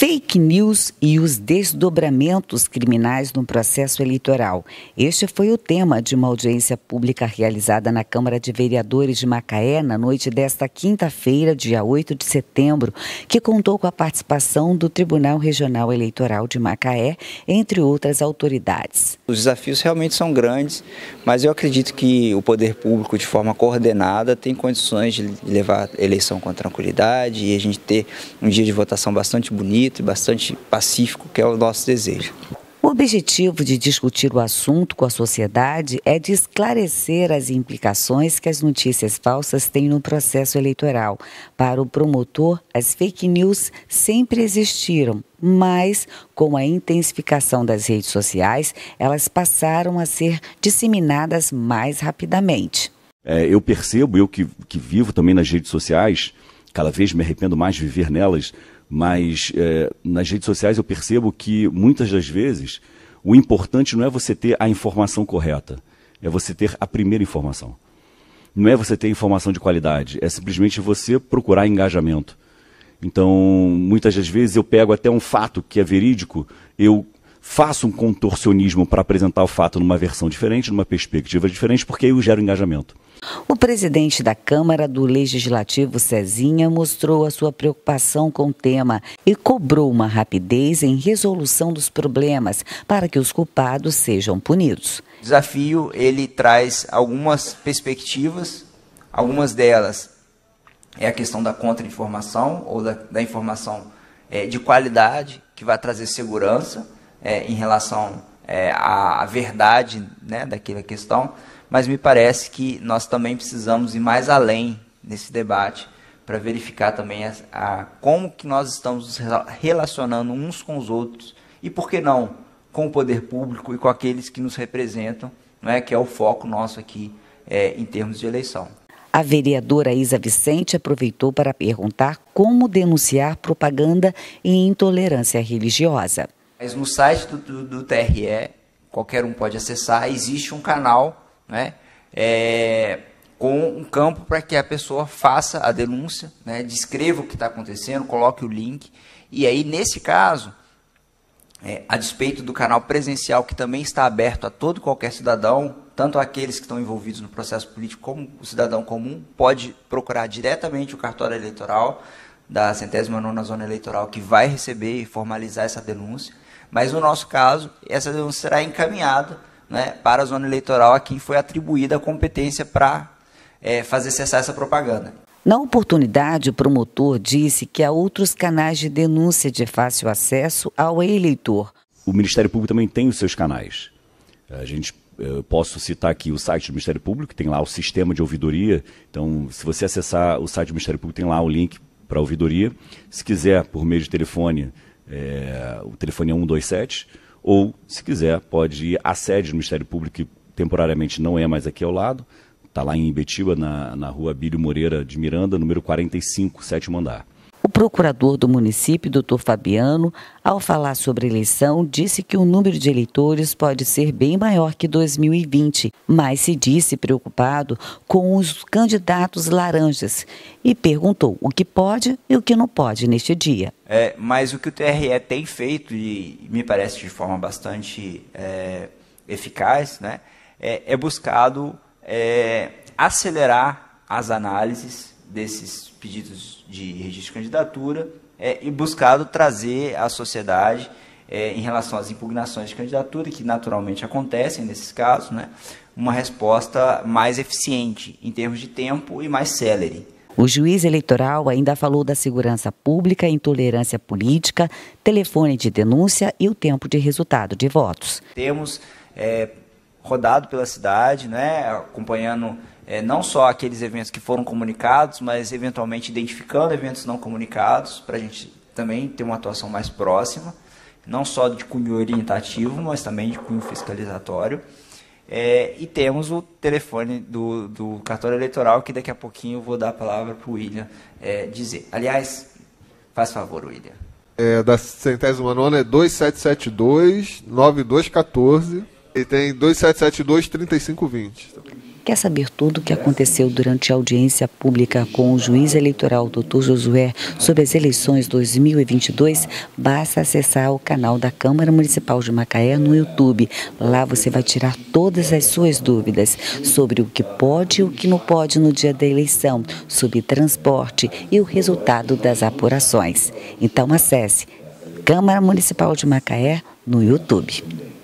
fake news e os desdobramentos criminais no processo eleitoral. Este foi o tema de uma audiência pública realizada na Câmara de Vereadores de Macaé na noite desta quinta-feira, dia 8 de setembro, que contou com a participação do Tribunal Regional Eleitoral de Macaé, entre outras autoridades. Os desafios realmente são grandes, mas eu acredito que o poder público, de forma coordenada, tem condições de levar a eleição com tranquilidade e a gente ter um dia de votação bastante bonito bonito e bastante pacífico, que é o nosso desejo. O objetivo de discutir o assunto com a sociedade é de esclarecer as implicações que as notícias falsas têm no processo eleitoral. Para o promotor, as fake news sempre existiram, mas com a intensificação das redes sociais, elas passaram a ser disseminadas mais rapidamente. É, eu percebo, eu que, que vivo também nas redes sociais, cada vez me arrependo mais de viver nelas, mas é, nas redes sociais eu percebo que muitas das vezes o importante não é você ter a informação correta, é você ter a primeira informação. Não é você ter informação de qualidade, é simplesmente você procurar engajamento. Então, muitas das vezes eu pego até um fato que é verídico, eu Faça um contorcionismo para apresentar o fato numa versão diferente, numa perspectiva diferente, porque eu gero engajamento. O presidente da Câmara do Legislativo, Cezinha, mostrou a sua preocupação com o tema e cobrou uma rapidez em resolução dos problemas para que os culpados sejam punidos. O desafio ele traz algumas perspectivas, algumas delas é a questão da contra-informação ou da, da informação é, de qualidade que vai trazer segurança é, em relação é, à, à, verdade né, daquela questão, mas me parece que nós também precisamos ir mais além nesse debate para verificar também a, a, como que nós estamos nos relacionando uns com os outros e, por que não, com o poder público e com aqueles que nos representam, né, que é o foco nosso aqui é, em termos de eleição. A vereadora Isa Vicente aproveitou para perguntar como denunciar propaganda e intolerância religiosa. Mas no site do, do, do TRE, qualquer um pode acessar, existe um canal né, é, com um campo para que a pessoa faça a denúncia, né, descreva o que está acontecendo, coloque o link. E aí, nesse caso, é, a despeito do canal presencial, que também está aberto a todo qualquer cidadão, tanto aqueles que estão envolvidos no processo político como o cidadão comum, pode procurar diretamente o cartório eleitoral da centésima nona zona eleitoral que vai receber e formalizar essa denúncia. Mas no nosso caso, essa denúncia será encaminhada né, para a zona eleitoral a quem foi atribuída a competência para é, fazer cessar essa propaganda. Na oportunidade, o promotor disse que há outros canais de denúncia de fácil acesso ao eleitor. O Ministério Público também tem os seus canais. A gente eu eh, posso citar aqui o site do Ministério Público, que tem lá o sistema de ouvidoria. Então, se você acessar o site do Ministério Público, tem lá o link para ouvidoria. Se quiser, por meio de telefone, é, o telefone é 127, ou, se quiser, pode ir à sede do Ministério Público, que temporariamente não é mais aqui ao lado, está lá em Ibetiba, na, na rua Bílio Moreira de Miranda, número 45, sétimo andar procurador do município, doutor Fabiano, ao falar sobre eleição, disse que o número de eleitores pode ser bem maior que 2020, mas se disse preocupado com os candidatos laranjas e perguntou o que pode e o que não pode neste dia. É, mas o que o TRE tem feito, e me parece de forma bastante é, eficaz, né, é, é buscado é, acelerar as análises desses pedidos de registro de candidatura é, e buscado trazer à sociedade é, em relação às impugnações de candidatura, que naturalmente acontecem nesses casos, né, uma resposta mais eficiente em termos de tempo e mais célere. O juiz eleitoral ainda falou da segurança pública, intolerância política, telefone de denúncia e o tempo de resultado de votos. Temos é, rodado pela cidade, né, acompanhando é, não só aqueles eventos que foram comunicados, mas eventualmente identificando eventos não comunicados, para a gente também ter uma atuação mais próxima, não só de cunho orientativo, mas também de cunho fiscalizatório. É, e temos o telefone do, do cartório eleitoral, que daqui a pouquinho eu vou dar a palavra para o William é, dizer. Aliás, faz favor, William. É, da centésima nona é 2772-9214 e tem 2772-3520 quer saber tudo o que aconteceu durante a audiência pública com o juiz eleitoral Dr. Josué sobre as eleições 2022, basta acessar o canal da Câmara Municipal de Macaé no YouTube. Lá você vai tirar todas as suas dúvidas sobre o que pode e o que não pode no dia da eleição, sobre transporte e o resultado das apurações. Então acesse Câmara Municipal de Macaé no YouTube.